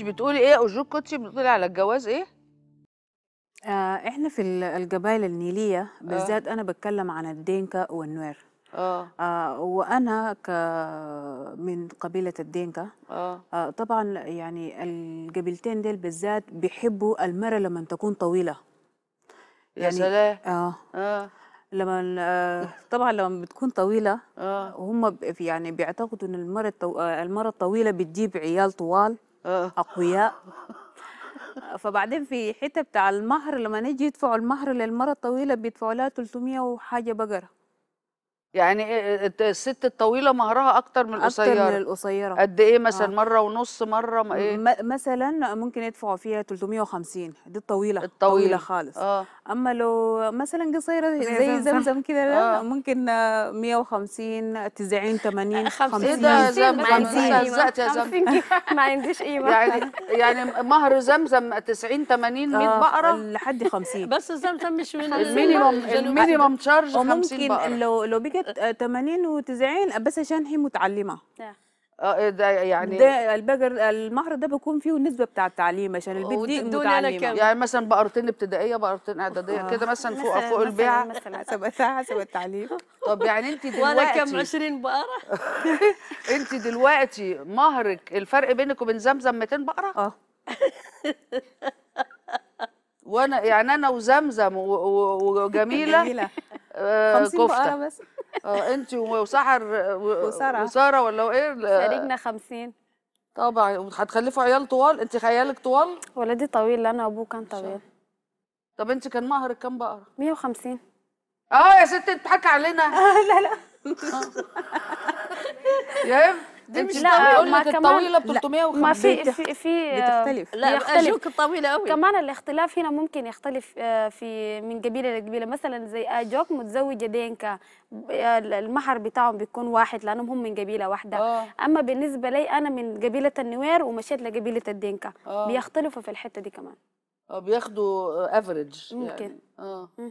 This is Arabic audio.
بتقولي ايه اجور كوتشي بتقولي على الجواز ايه آه احنا في القبائل النيليه آه. بالذات آه. انا بتكلم عن الدينكا والنوير آه. آه وانا ك من قبيله الدينكا آه. آه طبعا يعني القبيلتين ديل بالذات بيحبوا المراه لما تكون طويله يا يعني سلام آه. آه. لما آه طبعا لما بتكون طويله آه. هم يعني بيعتقدوا ان المراه المراه الطويله بتجيب عيال طوال آه. اقوياء فبعدين في حته بتاع المهر لما نيجي يدفعوا المهر للمره الطويله بيدفعوا لها 300 وحاجه بقره يعني إيه، إيه، الست الطويله مهرها اكتر من القصيره اكتر من القصيره قد ايه مثلا آه. مره ونص مره ما ايه مثلا ممكن يدفعوا فيها 350 دي الطويله الطويله خالص آه. اما لو مثلا قصيره زي زمزم كده آه. ممكن 150 90 80 50 ايه ده زمزم 50 ما عنديش قيمه يعني يعني مهر زمزم 90 80 100 بقره لحد 50 بس زمزم مش من المينيمم المينيمم تشارج 50 بقره وممكن لو لو بيجي 80 و90 بس عشان هي متعلمه اه إيه، ده يعني ده البقر المهر ده بيكون فيه النسبه بتاع التعليم عشان البيت دي متعلمه يعني مثلا بقرتين ابتدائيه بقرتين اعداديه آه. كده مثلا فوق فوق البيع مثلا حسب ساعه حسب التعليم طب يعني انت دلوقتي وانا كام 20 بقره انت دلوقتي مهرك الفرق بينك وبين زمزم 200 بقره اه وانا يعني انا وزمزم وجميله آه كفته بقرة بس اه انت وسحر وساره وساره ولا ايه خارجنا 50 طبعا هتخلفوا عيال طوال انت عيالك طوال ولدي طويل انا وابوه كان طويل طب انت كان مهرك كام بقره 150 اه يا ستي بتضحكي علينا لا لا يا دي مش لا اقول لك الطويله ب 350 ما في في في بتختلف لا اجوك الطويله قوي كمان الاختلاف هنا ممكن يختلف آه، في من قبيله لقبيله مثلا زي اجوك آه، متزوجه دينكا آه، المهر بتاعهم بيكون واحد لانهم هم من قبيله واحده أوه. اما بالنسبه لي انا من قبيله النوير ومشيت لقبيله الدينكا أوه. بيختلفوا في الحته دي كمان بياخدوا افريج ممكن يعني. اه